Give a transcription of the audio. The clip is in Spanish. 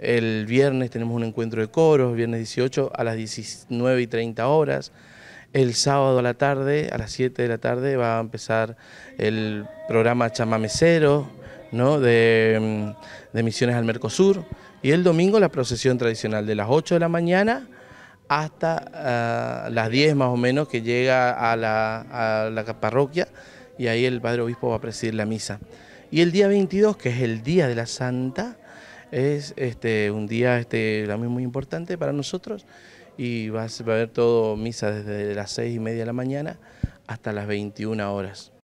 El viernes tenemos un encuentro de coros, viernes 18 a las 19 y 30 horas. El sábado a la tarde, a las 7 de la tarde, va a empezar el programa Chamamecero ¿no? Mm, de, Misiones al Mercosur. Y el domingo la procesión tradicional de las 8 de la mañana hasta ah, las 10 más o menos que llega a la, a la, parroquia y ahí el Padre Obispo va a presidir la misa. Y el día 22, que es el Día de la Santa, es este, un día este, también muy importante para nosotros y va a haber todo misa desde las seis y media de la mañana hasta las 21 horas.